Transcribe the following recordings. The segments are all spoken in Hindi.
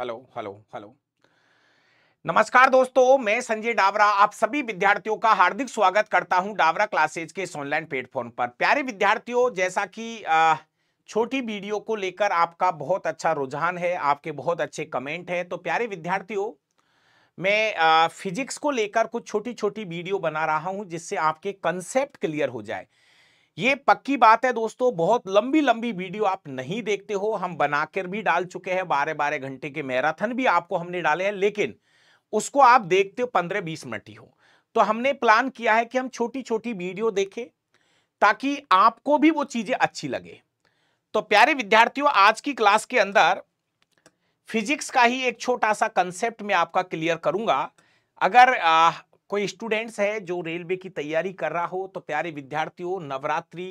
हेलो हेलो हेलो नमस्कार दोस्तों मैं संजय डावरा आप सभी विद्यार्थियों का हार्दिक स्वागत करता हूं डावरा क्लासेज के इस ऑनलाइन प्लेटफॉर्म पर प्यारे विद्यार्थियों जैसा कि छोटी वीडियो को लेकर आपका बहुत अच्छा रुझान है आपके बहुत अच्छे कमेंट हैं तो प्यारे विद्यार्थियों मैं फिजिक्स को लेकर कुछ छोटी छोटी वीडियो बना रहा हूं जिससे आपके कंसेप्ट क्लियर हो जाए ये पक्की बात है दोस्तों बहुत लंबी लंबी वीडियो आप नहीं देखते हो हम बनाकर भी डाल चुके हैं बारह बारह घंटे के मैराथन भी आपको हमने डाले हैं लेकिन उसको आप देखते हो पंद्रह बीस मिनट ही हो तो हमने प्लान किया है कि हम छोटी छोटी वीडियो देखें ताकि आपको भी वो चीजें अच्छी लगे तो प्यारे विद्यार्थियों आज की क्लास के अंदर फिजिक्स का ही एक छोटा सा कंसेप्ट में आपका क्लियर करूंगा अगर कोई स्टूडेंट्स है जो रेलवे की तैयारी कर रहा हो तो प्यारे विद्यार्थियों नवरात्रि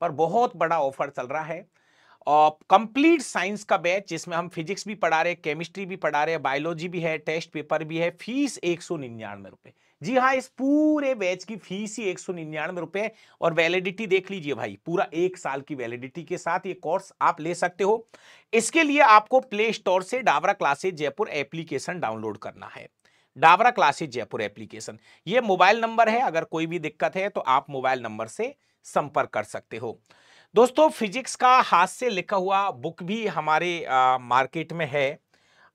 पर बहुत बड़ा ऑफर चल रहा है और कंप्लीट साइंस का बैच जिसमें हम फिजिक्स भी पढ़ा रहे हैं केमिस्ट्री भी पढ़ा रहे बायोलॉजी भी है टेस्ट पेपर भी है फीस एक सौ निन्यानवे जी हाँ इस पूरे बैच की फीस ही एक सौ निन्यानवे और वैलिडिटी देख लीजिए भाई पूरा एक साल की वैलिडिटी के साथ ये कोर्स आप ले सकते हो इसके लिए आपको प्ले स्टोर से Dawra classes Jaipur application download करना है डावरा क्लासेज जयपुर एप्लीकेशन ये मोबाइल नंबर है अगर कोई भी दिक्कत है तो आप मोबाइल नंबर से संपर्क कर सकते हो दोस्तों फिजिक्स का हाथ से लिखा हुआ बुक भी हमारे आ, मार्केट में है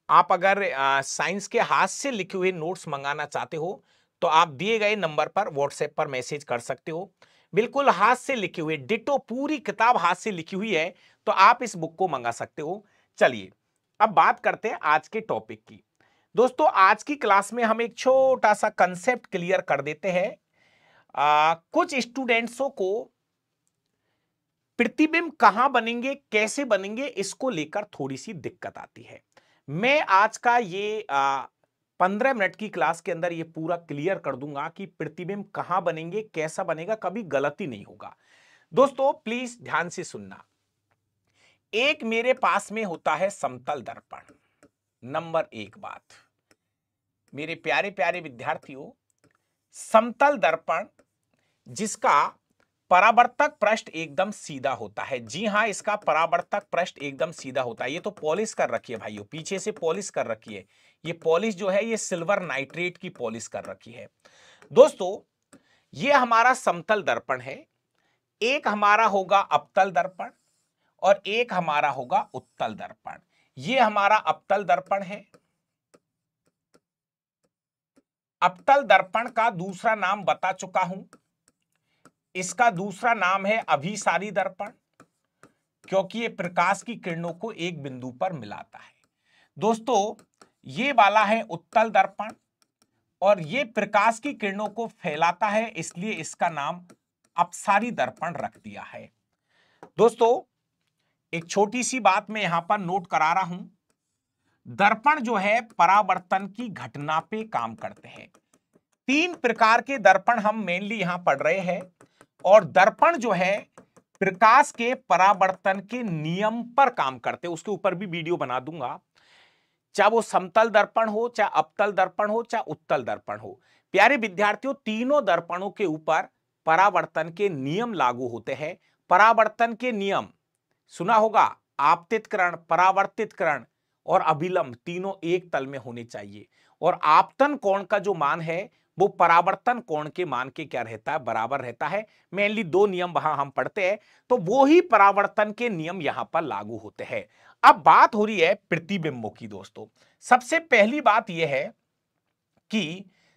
आप अगर साइंस के हाथ से लिखे हुए नोट्स मंगाना चाहते हो तो आप दिए गए नंबर पर व्हाट्सएप पर मैसेज कर सकते हो बिल्कुल हाथ से लिखे हुए डिटो पूरी किताब हाथ से लिखी हुई है तो आप इस बुक को मंगा सकते हो चलिए अब बात करते हैं आज के टॉपिक की दोस्तों आज की क्लास में हम एक छोटा सा कंसेप्ट क्लियर कर देते हैं आ, कुछ स्टूडेंट्सों को प्रतिबिंब कहां बनेंगे कैसे बनेंगे इसको लेकर थोड़ी सी दिक्कत आती है मैं आज का ये पंद्रह मिनट की क्लास के अंदर ये पूरा क्लियर कर दूंगा कि प्रतिबिंब कहां बनेंगे कैसा बनेगा कभी गलती नहीं होगा दोस्तों प्लीज ध्यान से सुनना एक मेरे पास में होता है समतल दर्पण नंबर एक बात मेरे प्यारे प्यारे विद्यार्थियों समतल दर्पण जिसका परावर्तक पृष्ठ एकदम सीधा होता है जी हाँ इसका परावर्तक पृष्ठ एकदम सीधा होता है ये तो पॉलिश कर रखिए भाइयों पीछे से पॉलिश कर रखी है ये पॉलिश जो है ये सिल्वर नाइट्रेट की पॉलिश कर रखी है दोस्तों ये हमारा समतल दर्पण है एक हमारा होगा अपतल दर्पण और एक हमारा होगा उत्तल दर्पण ये हमारा अपतल दर्पण है अपतल दर्पण का दूसरा नाम बता चुका हूं इसका दूसरा नाम है अभिसारी दर्पण क्योंकि ये प्रकाश की किरणों को एक बिंदु पर मिलाता है दोस्तों ये वाला है उत्तल दर्पण और ये प्रकाश की किरणों को फैलाता है इसलिए इसका नाम अपसारी दर्पण रख दिया है दोस्तों एक छोटी सी बात मैं यहां पर नोट करा रहा हूं दर्पण जो है परावर्तन की घटना पे काम करते हैं तीन प्रकार के दर्पण हम मेनली यहां पढ़ रहे हैं और दर्पण जो है प्रकाश के परावर्तन के नियम पर काम करते उसके ऊपर भी वीडियो बना दूंगा चाहे वो समतल दर्पण हो चाहे अपतल दर्पण हो चाहे उत्तल दर्पण हो प्यारे विद्यार्थियों तीनों दर्पणों के ऊपर परावर्तन के नियम लागू होते हैं परावर्तन के नियम सुना होगा आपतित करण परावर्तित करण और अभिलंब तीनों एक तल में होने चाहिए और आपतन कोण का जो मान है वो परावर्तन कोण के मान के क्या रहता है बराबर रहता है मेनली दो नियम वहां हम पढ़ते हैं तो वो ही परावर्तन के नियम यहां पर लागू होते हैं अब बात हो रही है प्रतिबिंबों की दोस्तों सबसे पहली बात यह है कि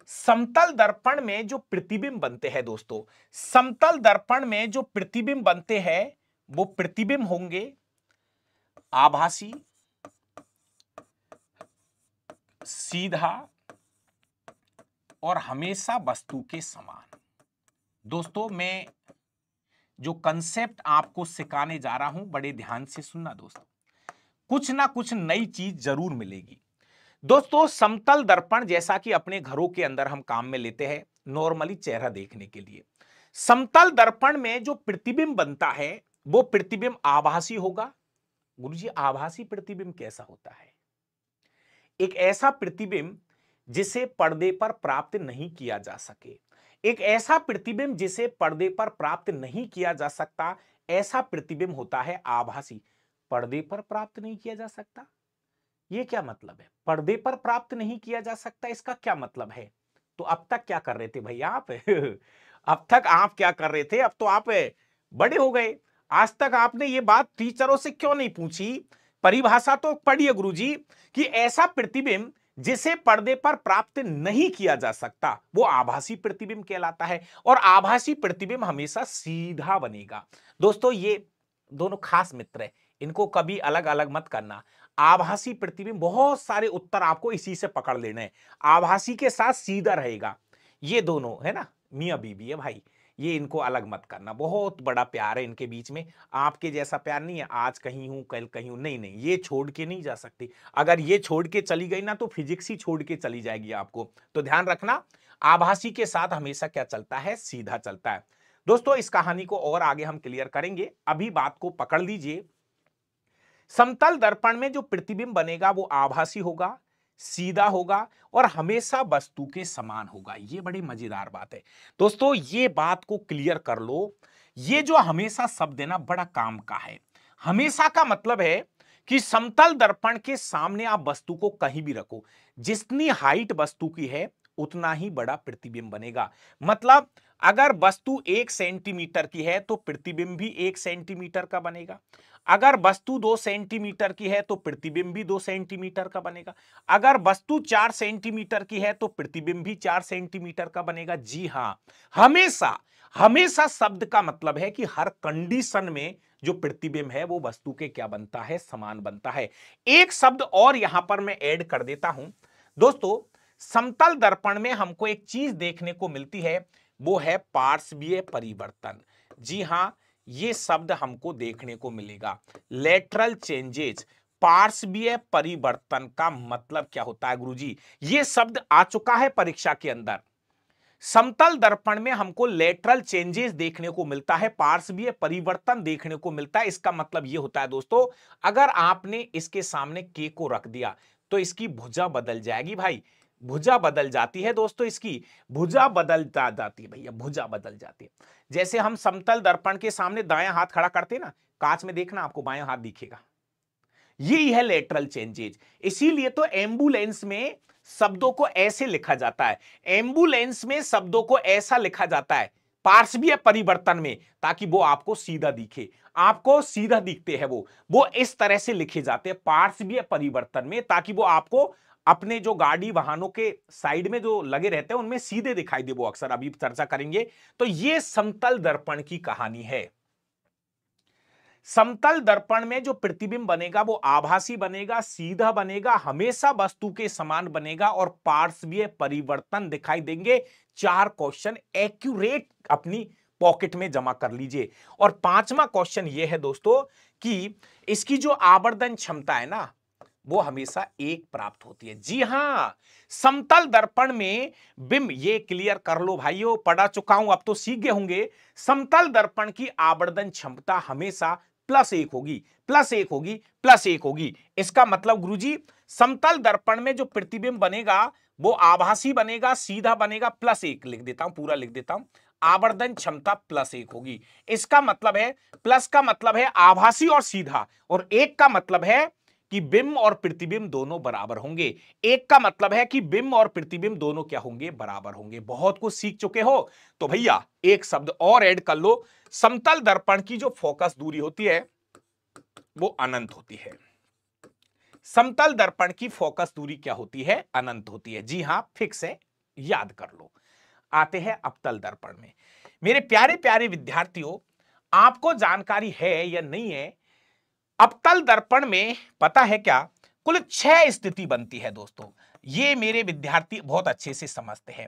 समतल दर्पण में जो प्रतिबिंब बनते हैं दोस्तों समतल दर्पण में जो प्रतिबिंब बनते हैं वो प्रतिबिंब होंगे आभासी सीधा और हमेशा वस्तु के समान दोस्तों मैं जो कंसेप्ट आपको सिखाने जा रहा हूं बड़े ध्यान से सुनना दोस्तों कुछ ना कुछ नई चीज जरूर मिलेगी दोस्तों समतल दर्पण जैसा कि अपने घरों के अंदर हम काम में लेते हैं नॉर्मली चेहरा देखने के लिए समतल दर्पण में जो प्रतिबिंब बनता है वो प्रतिबिंब आभासी होगा गुरुजी आभासी प्रतिबिंब कैसा होता है एक ऐसा प्रतिबिंब जिसे पर्दे पर प्राप्त नहीं किया जा सके एक ऐसा प्रतिबिंब जिसे पर्दे पर प्राप्त नहीं किया जा सकता ऐसा प्रतिबिंब होता है आभासी पर्दे पर प्राप्त नहीं किया जा सकता यह क्या मतलब है पर्दे पर प्राप्त नहीं किया जा सकता इसका क्या मतलब है तो अब तक क्या कर रहे थे भैया आप अब तक आप क्या कर रहे थे अब तो आप बड़े हो गए आज तक आपने ये बात टीचरों से क्यों नहीं पूछी परिभाषा तो पढ़िए गुरु जी कि ऐसा प्रतिबिंब जिसे पर्दे पर प्राप्त नहीं किया जा सकता वो आभासी प्रतिबिंब कहलाता है और आभासी प्रतिबिंब हमेशा सीधा बनेगा दोस्तों ये दोनों खास मित्र है इनको कभी अलग अलग मत करना आभासी प्रतिबिंब बहुत सारे उत्तर आपको इसी से पकड़ लेने हैं आभासी के साथ सीधा रहेगा ये दोनों है ना मिया बीबी है भाई ये इनको अलग मत करना बहुत बड़ा प्यार है इनके बीच में आपके जैसा प्यार नहीं है आज कहीं हूँ कल कहीं हूँ नहीं नहीं ये छोड़ के नहीं जा सकती अगर ये छोड़ के चली गई ना तो फिजिक्स ही छोड़ के चली जाएगी आपको तो ध्यान रखना आभासी के साथ हमेशा क्या चलता है सीधा चलता है दोस्तों इस कहानी को और आगे हम क्लियर करेंगे अभी बात को पकड़ लीजिए समतल दर्पण में जो प्रतिबिंब बनेगा वो आभासी होगा सीधा होगा और हमेशा वस्तु के समान होगा ये बड़ी मजेदार बात है दोस्तों ये बात को क्लियर कर लो ये जो हमेशा शब्द है ना बड़ा काम का है हमेशा का मतलब है कि समतल दर्पण के सामने आप वस्तु को कहीं भी रखो जितनी हाइट वस्तु की है उतना ही बड़ा प्रतिबिंब बनेगा मतलब अगर वस्तु एक सेंटीमीटर की है तो प्रतिबिंब भी एक सेंटीमीटर का बनेगा अगर वस्तु दो सेंटीमीटर की है तो प्रतिबिंब भी दो सेंटीमीटर का बनेगा अगर वस्तु चार सेंटीमीटर की है तो प्रतिबिंब भी चार सेंटीमीटर का बनेगा जी हाँ हमेशा हमेशा शब्द का मतलब है कि हर कंडीशन में जो प्रतिबिंब है वो वस्तु के क्या बनता है समान बनता है एक शब्द और यहां पर मैं ऐड कर देता हूं दोस्तों समतल दर्पण में हमको एक चीज देखने को मिलती है वो है पार्श्वीय परिवर्तन जी हाँ ये शब्द हमको देखने को मिलेगा लेटरल चेंजेज पार्श्वीय परिवर्तन का मतलब क्या होता है गुरुजी ये शब्द आ चुका है परीक्षा के अंदर समतल दर्पण में हमको लेटरल चेंजेस देखने को मिलता है पार्श्वीय परिवर्तन देखने को मिलता है इसका मतलब ये होता है दोस्तों अगर आपने इसके सामने के को रख दिया तो इसकी भुजा बदल जाएगी भाई भुजा बदल जाती है दोस्तों इसकी भुजा बदल जाती है भैया भुजा बदल जाती है जैसे हम समतल दर्पण के सामने दाया हाथ खड़ा करते ना कांच में देखना आपको बाया हाथ दिखेगा यही है लेटरल चेंजेज इसीलिए तो एम्बुलेंस में शब्दों को ऐसे लिखा जाता है एम्बुलेंस में शब्दों को ऐसा लिखा जाता है पार्श्वीय परिवर्तन में ताकि वो आपको सीधा दिखे आपको सीधा दिखते हैं वो वो इस तरह से लिखे जाते हैं पार्श्वीय परिवर्तन में ताकि वो आपको अपने जो गाड़ी वाहनों के साइड में जो लगे रहते हैं उनमें सीधे दिखाई दे वो अक्सर अभी चर्चा करेंगे तो ये समतल दर्पण की कहानी है समतल दर्पण में जो प्रतिबिंब बनेगा वो आभासी बनेगा सीधा बनेगा हमेशा वस्तु के समान बनेगा और पार्श्वीय परिवर्तन दिखाई देंगे चार क्वेश्चन एक्यूरेट अपनी पॉकेट में जमा कर लीजिए और पांचवा क्वेश्चन ये है दोस्तों कि इसकी जो आवर्धन क्षमता है ना वो हमेशा एक प्राप्त होती है जी हाँ समतल दर्पण में बिंब ये क्लियर कर लो भाइयों पढ़ा चुका हूं अब तो सीख गए होंगे समतल दर्पण की आवर्धन क्षमता हमेशा प्लस एक होगी प्लस एक होगी प्लस एक होगी इसका मतलब गुरुजी समतल दर्पण में जो प्रतिबिंब बनेगा वो आभासी बनेगा सीधा बनेगा प्लस एक लिख देता हूं पूरा लिख देता हूं आवर्धन क्षमता प्लस एक होगी इसका मतलब है प्लस का मतलब है आभासी और सीधा और एक का मतलब है कि बिंब और प्रतिबिंब दोनों बराबर होंगे एक का मतलब है कि बिंब और प्रतिबिंब दोनों क्या होंगे बराबर होंगे बहुत कुछ सीख चुके हो तो भैया एक शब्द और ऐड कर लो समतल दर्पण की जो फोकस दूरी होती है वो अनंत होती है समतल दर्पण की फोकस दूरी क्या होती है अनंत होती है जी हाँ फिक्स है याद कर लो आते हैं अपतल दर्पण में मेरे प्यारे प्यारे विद्यार्थियों आपको जानकारी है या नहीं है अपतल दर्पण में पता है क्या कुल छह स्थिति बनती है दोस्तों ये मेरे विद्यार्थी बहुत अच्छे से समझते हैं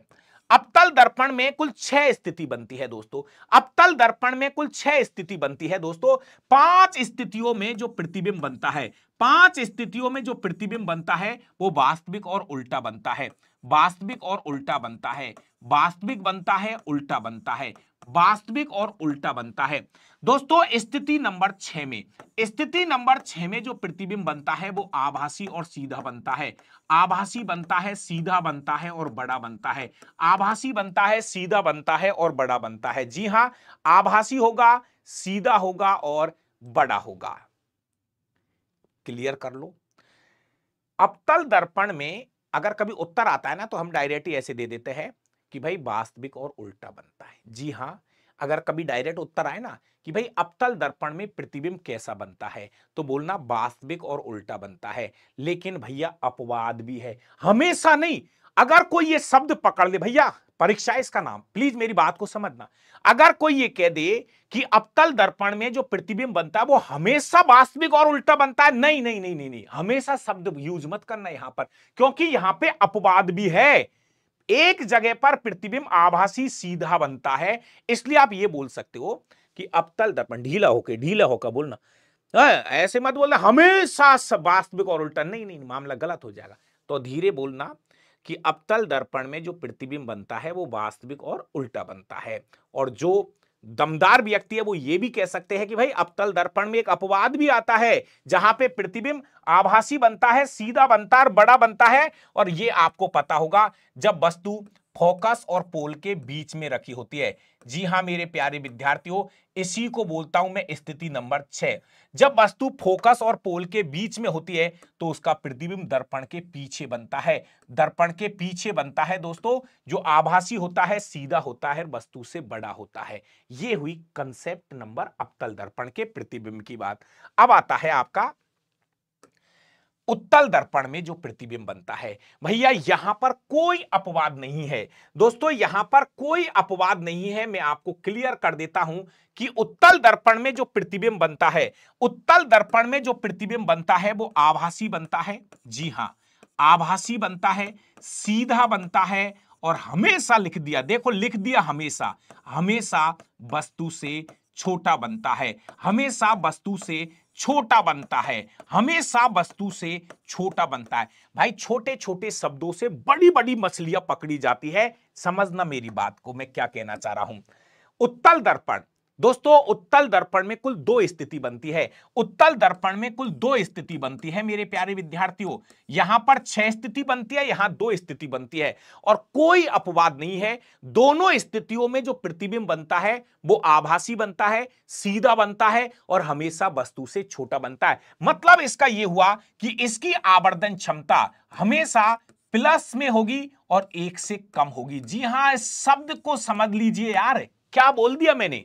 अपतल दर्पण में कुल छह स्थिति बनती है दोस्तों अपतल दर्पण में कुल छह स्थिति बनती है दोस्तों पांच स्थितियों में जो प्रतिबिंब बनता है पांच स्थितियों में जो प्रतिबिंब बनता है वो वास्तविक और उल्टा बनता है वास्तविक और उल्टा बनता है वास्तविक बनता है उल्टा बनता है वास्तविक और उल्टा बनता है दोस्तों स्थिति नंबर छह में स्थिति नंबर छह में जो प्रतिबिंब बनता है वो आभासी और सीधा बनता है आभासी बनता है सीधा बनता है और बड़ा बनता है आभासी बनता है सीधा बनता है और बड़ा बनता है जी हां आभासी होगा सीधा होगा और बड़ा होगा क्लियर कर लो अपतल दर्पण में अगर कभी उत्तर आता है ना तो हम डायरेक्ट ऐसे दे देते हैं कि भाई वास्तविक और उल्टा बनता है जी हाँ अगर कभी डायरेक्ट उत्तर आए ना कि भाई अपतल दर्पण में प्रतिबिंब कैसा बनता है तो बोलना वास्तविक और उल्टा बनता है लेकिन भैया अपवाद भी है हमेशा नहीं अगर कोई ये शब्द पकड़ ले भैया परीक्षा इसका नाम प्लीज मेरी बात को समझना अगर कोई ये कह दे कि अपतल दर्पण में जो प्रतिबिंब बनता है वो हमेशा वास्तविक और उल्टा बनता है नहीं नहीं नहीं नहीं, नहीं। हमेशा शब्द यूज मत करना यहां पर क्योंकि यहां पे अपवाद भी है एक जगह पर प्रतिबिंब आभासी सीधा बनता है इसलिए आप ये बोल सकते हो कि अबतल दर्पण ढीला होके ढीला होकर बोलना हाँ, ऐसे मत बोलना हमेशा वास्तविक और उल्टा नहीं नहीं मामला गलत हो जाएगा तो धीरे बोलना कि अबतल दर्पण में जो प्रतिबिंब बनता है वो वास्तविक और उल्टा बनता है और जो दमदार व्यक्ति है वो ये भी कह सकते हैं कि भाई अवतल दर्पण में एक अपवाद भी आता है जहां पे प्रतिबिंब आभासी बनता है सीधा बनता है बड़ा बनता है और ये आपको पता होगा जब वस्तु फोकस और पोल के बीच में रखी होती है जी हाँ मेरे प्यारे विद्यार्थियों इसी को बोलता हूं मैं स्थिति नंबर छह जब वस्तु फोकस और पोल के बीच में होती है तो उसका प्रतिबिंब दर्पण के पीछे बनता है दर्पण के पीछे बनता है दोस्तों जो आभासी होता है सीधा होता है वस्तु से बड़ा होता है ये हुई कंसेप्ट नंबर अपतल दर्पण के प्रतिबिंब की बात अब आता है आपका उत्तल दर्पण में जो प्रतिबिंब बनता है भैया यहां पर कोई अपवाद नहीं है दोस्तों यहां पर कोई अपवाद नहीं है मैं आपको क्लियर कर देता हूं कि उत्तल दर्पण में जो प्रतिबिंब बनता है उत्तल दर्पण में जो प्रतिबिंब बनता है वो आभासी बनता है जी हाँ आभासी बनता है सीधा बनता है और हमेशा लिख दिया देखो लिख दिया हमेशा हमेशा वस्तु से छोटा बनता है हमेशा वस्तु से छोटा बनता है हमेशा वस्तु से छोटा बनता है भाई छोटे छोटे शब्दों से बड़ी बड़ी मछलियां पकड़ी जाती है समझना मेरी बात को मैं क्या कहना चाह रहा हूं उत्तल दर्पण दोस्तों उत्तल दर्पण में कुल दो स्थिति बनती है उत्तल दर्पण में कुल दो स्थिति बनती है मेरे प्यारे विद्यार्थियों यहां पर छह स्थिति बनती है यहां दो स्थिति बनती है और कोई अपवाद नहीं है दोनों स्थितियों में जो प्रतिबिंब बनता है वो आभासी बनता है सीधा बनता है और हमेशा वस्तु से छोटा बनता है मतलब इसका यह हुआ कि इसकी आवर्धन क्षमता हमेशा प्लस में होगी और एक से कम होगी जी हाँ इस शब्द को समझ लीजिए यार क्या बोल दिया मैंने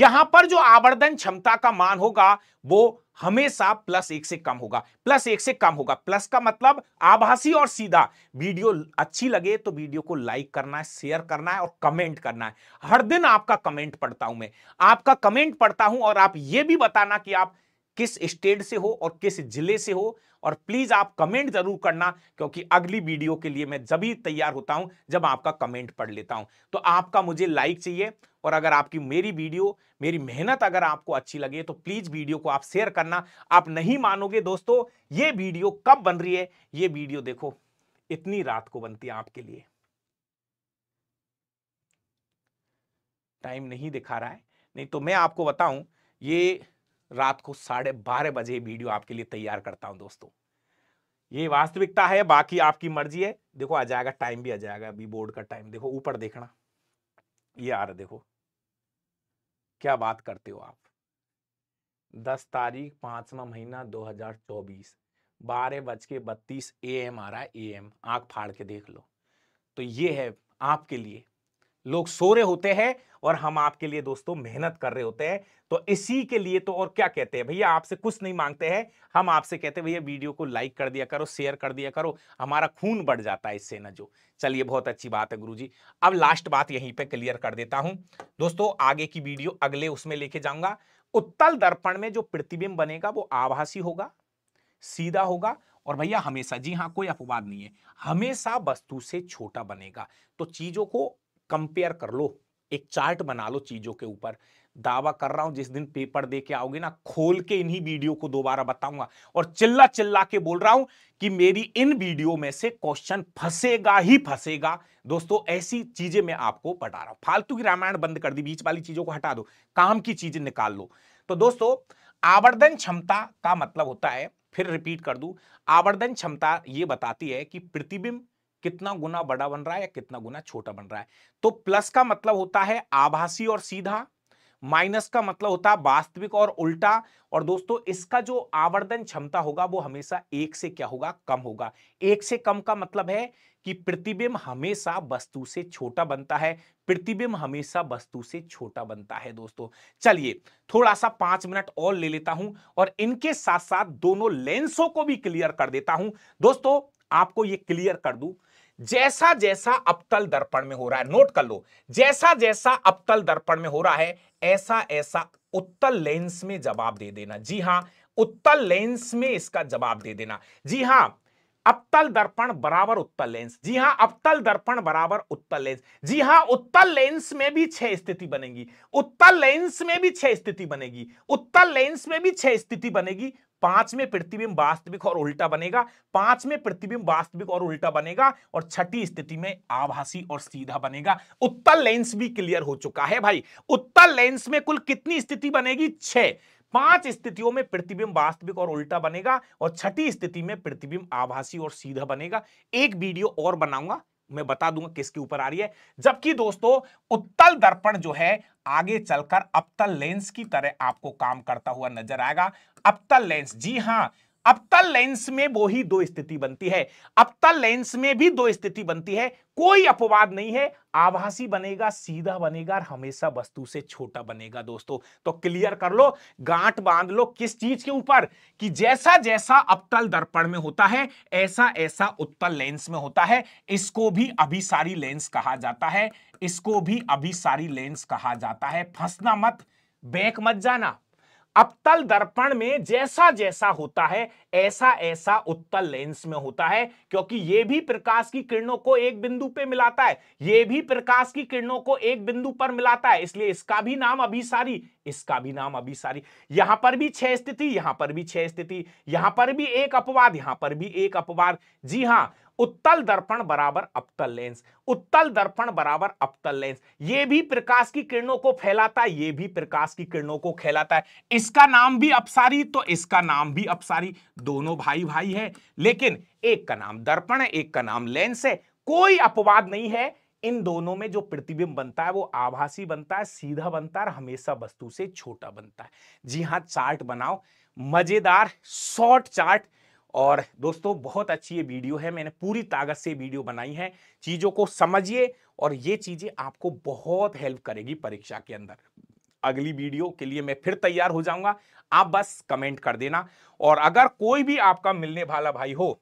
यहां पर जो आवर्धन क्षमता का मान होगा वो हमेशा प्लस एक से कम होगा प्लस एक से कम होगा प्लस का मतलब आभासी और सीधा वीडियो अच्छी लगे तो वीडियो को लाइक करना है शेयर करना है और कमेंट करना है हर दिन आपका कमेंट पढ़ता हूं मैं आपका कमेंट पढ़ता हूं और आप ये भी बताना कि आप किस स्टेट से हो और किस जिले से हो और प्लीज आप कमेंट जरूर करना क्योंकि अगली वीडियो के लिए मैं जब ही तैयार होता हूं जब आपका कमेंट पढ़ लेता हूं तो आपका मुझे लाइक चाहिए और अगर आपकी मेरी वीडियो मेरी मेहनत अगर आपको अच्छी लगे तो प्लीज वीडियो को आप शेयर करना आप नहीं मानोगे दोस्तों ये वीडियो कब बन रही है ये वीडियो देखो इतनी रात को बनती है आपके लिए टाइम नहीं दिखा रहा है नहीं तो मैं आपको बताऊं ये रात को साढ़े बारह बजे वीडियो आपके लिए तैयार करता हूं दोस्तों ये वास्तविकता है बाकी आपकी मर्जी है देखो आ जाएगा टाइम भी आ जाएगा अभी बोर्ड का टाइम देखो ऊपर देखना ये आ रहा देखो क्या बात करते हो आप दस तारीख पांचवा महीना 2024 बारह बज के बत्तीस ए एम आ रहा है ए एम आँख फाड़ के देख लो तो ये है आपके लिए लोग सो रहे होते हैं और हम आपके लिए दोस्तों मेहनत कर रहे होते हैं तो इसी के लिए तो और क्या कहते हैं भैया आपसे कुछ नहीं मांगते हैं हम आपसे कहते हैं भैया वीडियो को लाइक कर दिया करो शेयर कर दिया करो हमारा खून बढ़ जाता है इससे ना जो चलिए बहुत अच्छी बात है गुरुजी अब लास्ट बात यहीं पे क्लियर कर देता हूं दोस्तों आगे की वीडियो अगले उसमें लेके जाऊंगा उत्तल दर्पण में जो प्रतिबिंब बनेगा वो आभासी होगा सीधा होगा और भैया हमेशा जी हाँ कोई अपवाद नहीं है हमेशा वस्तु से छोटा बनेगा तो चीजों को कंपेयर कर लो एक चार्ट बना लो चीजों के ऊपर दावा कर रहा हूं जिस दिन पेपर दे के आओगे ना खोल के इन्हीं वीडियो को दोबारा बताऊंगा और चिल्ला चिल्ला के बोल रहा हूं कि मेरी इन वीडियो में से क्वेश्चन फंसेगा ही फंसेगा दोस्तों ऐसी चीजें मैं आपको बता रहा हूं फालतू की रामायण बंद कर दी बीच वाली चीजों को हटा दो काम की चीजें निकाल लो तो दोस्तों आवर्धन क्षमता का मतलब होता है फिर रिपीट कर दू आवर्धन क्षमता ये बताती है कि प्रतिबिंब कितना गुना बड़ा बन रहा है या कितना गुना छोटा बन रहा है तो प्लस का मतलब होता है आभासी और सीधा माइनस का मतलब होता है वास्तविक और उल्टा और दोस्तों इसका जो आवर्धन क्षमता होगा वो हमेशा एक से क्या होगा कम होगा एक से कम का मतलब है कि प्रतिबिंब हमेशा वस्तु से छोटा बनता है प्रतिबिंब हमेशा वस्तु से छोटा बनता है दोस्तों चलिए थोड़ा सा पांच मिनट और ले लेता हूं और इनके साथ साथ दोनों लेंसों को भी क्लियर कर देता हूं दोस्तों आपको ये क्लियर कर दूं जैसा जैसा अपतल दर्पण में हो रहा है नोट कर लो जैसा जैसा अपतल दर्पण में हो रहा है ऐसा ऐसा उत्तल लेंस में जवाब दे देना जी हां उत्तल लेंस में इसका जवाब दे देना जी हां अपतल दर्पण बराबर उत्तल लेंस जी हां अपतल दर्पण बराबर उत्तल लेंस जी हां उत्तल लेंस में भी छह स्थिति बनेगी उत्तल लेंस में भी छह स्थिति बनेगी उत्तल लेंस में भी छह स्थिति बनेगी पांच में प्रतिबिंब वास्तविक और उल्टा बनेगा पांच में प्रतिबिंब वास्तविक और उल्टा बनेगा और छठी स्थिति में आभासी और सीधा बनेगा उत्तर लेंस भी क्लियर हो चुका है भाई उत्तर लेंस में कुल कितनी स्थिति बनेगी छह पांच स्थितियों में प्रतिबिंब वास्तविक और उल्टा बनेगा और छठी स्थिति में प्रतिबिंब आभासी और सीधा बनेगा एक वीडियो और बनाऊंगा मैं बता दूंगा किसके ऊपर आ रही है जबकि दोस्तों उत्तल दर्पण जो है आगे चलकर अपतल लेंस की तरह आपको काम करता हुआ नजर आएगा अपतल लेंस जी हाँ अबतल लेंस में वो ही दो स्थिति बनती है अबतल लेंस में भी दो स्थिति बनती है कोई अपवाद नहीं है आभासी बनेगा सीधा बनेगा और हमेशा वस्तु से छोटा बनेगा दोस्तों तो क्लियर कर लो गांठ बांध लो किस चीज के ऊपर कि जैसा जैसा अपतल दर्पण में होता है ऐसा ऐसा उत्तल लेंस में होता है इसको भी अभिसारी लेंस कहा जाता है इसको भी अभिसारी लेंस कहा जाता है फंसना मत बैक मत जाना अपतल दर्पण में जैसा जैसा होता है ऐसा ऐसा उत्तल लेंस में होता है क्योंकि यह भी प्रकाश की किरणों को एक बिंदु पे मिलाता है यह भी प्रकाश की किरणों को एक बिंदु पर मिलाता है इसलिए इसका भी नाम अभिसारी इसका भी नाम अभिसारी यहां पर भी छह स्थिति यहां पर भी छह स्थिति यहां पर भी एक अपवाद यहां पर भी एक अपवाद जी हां उत्तल दर्पण बराबर अपतल लेंस उत्तल दर्पण बराबर अपतल लेंस ये भी प्रकाश की किरणों को फैलाता है ये भी प्रकाश की किरणों को फैलाता है इसका नाम भी अपसारी तो इसका नाम भी अपसारी दोनों भाई भाई है लेकिन एक का नाम दर्पण है एक का नाम लेंस है कोई अपवाद नहीं है इन दोनों में जो प्रतिबिंब बनता है वो आभासी बनता है सीधा बनता है हमेशा वस्तु से छोटा बनता है जी हाँ चार्ट बनाओ मजेदार शॉर्ट चार्ट और दोस्तों बहुत अच्छी ये वीडियो है मैंने पूरी ताकत से वीडियो बनाई है चीज़ों को समझिए और ये चीज़ें आपको बहुत हेल्प करेगी परीक्षा के अंदर अगली वीडियो के लिए मैं फिर तैयार हो जाऊंगा आप बस कमेंट कर देना और अगर कोई भी आपका मिलने वाला भाई हो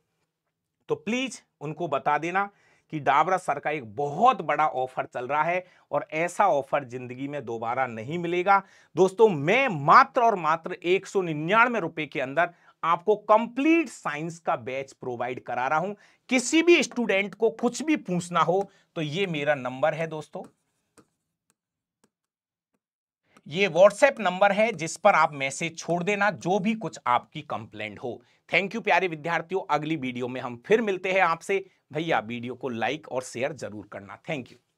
तो प्लीज़ उनको बता देना कि डाबरा सर का एक बहुत बड़ा ऑफर चल रहा है और ऐसा ऑफर जिंदगी में दोबारा नहीं मिलेगा दोस्तों मैं मात्र और मात्र एक सौ निन्यानवे रुपए के अंदर आपको कंप्लीट साइंस का बैच प्रोवाइड करा रहा हूं किसी भी स्टूडेंट को कुछ भी पूछना हो तो ये मेरा नंबर है दोस्तों ये व्हाट्सएप नंबर है जिस पर आप मैसेज छोड़ देना जो भी कुछ आपकी कंप्लेंट हो थैंक यू प्यारे विद्यार्थियों अगली वीडियो में हम फिर मिलते हैं आपसे भैया वीडियो को लाइक और शेयर जरूर करना थैंक यू